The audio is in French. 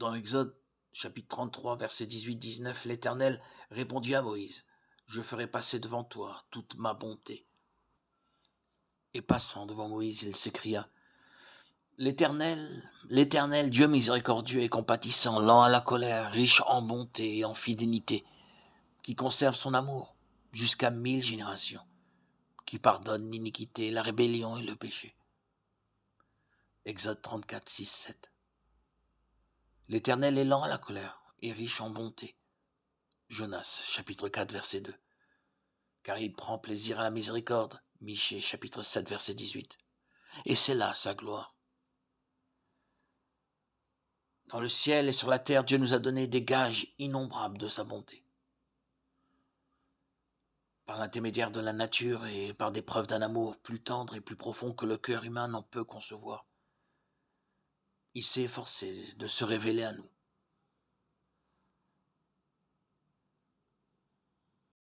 Dans Exode chapitre 33, verset 18-19, l'Éternel répondit à Moïse, Je ferai passer devant toi toute ma bonté. Et passant devant Moïse, il s'écria, L'Éternel, l'Éternel, Dieu miséricordieux et compatissant, lent à la colère, riche en bonté et en fidélité, qui conserve son amour jusqu'à mille générations, qui pardonne l'iniquité, la rébellion et le péché. Exode 34, 6, 7. L'Éternel est lent à la colère et riche en bonté. Jonas, chapitre 4, verset 2. Car il prend plaisir à la miséricorde. Michée, chapitre 7, verset 18. Et c'est là sa gloire. Dans le ciel et sur la terre, Dieu nous a donné des gages innombrables de sa bonté. Par l'intermédiaire de la nature et par des preuves d'un amour plus tendre et plus profond que le cœur humain n'en peut concevoir il s'est efforcé de se révéler à nous.